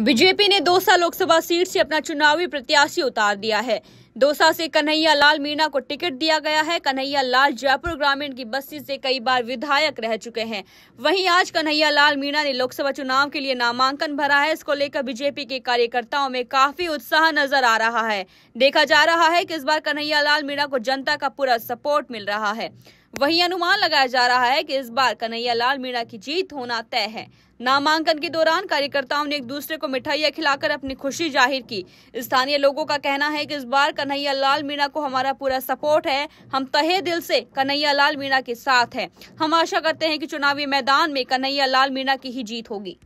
BJP ने dosa Lok Sabha seat से अपना चुनावी प्रत्याशी उतार दिया है दोसा से कन्हैया लाल मीणा को टिकट दिया गया है कन्हैया लाल जयपुर ग्रामीण की बस्ती से कई बार विधायक रह चुके हैं वहीं आज कन्हैया लाल मीणा ने लोकसभा चुनाव के लिए नामांकन भरा है इसको लेकर बीजेपी के कार्यकर्ताओं में काफी उत्साह नजर आ रहा है देखा जा रहा है की इस बार कन्हैया लाल मीणा को जनता का पूरा सपोर्ट मिल रहा है वही अनुमान लगाया जा रहा है कि इस बार कन्हैया लाल मीणा की जीत होना तय है नामांकन के दौरान कार्यकर्ताओं ने एक दूसरे को मिठाइयां खिलाकर अपनी खुशी जाहिर की स्थानीय लोगों का कहना है कि इस बार कन्हैया लाल मीणा को हमारा पूरा सपोर्ट है हम तहे दिल से कन्हैया लाल मीणा के साथ हैं हम आशा करते हैं कि चुनावी मैदान में कन्हैया लाल मीणा की ही जीत होगी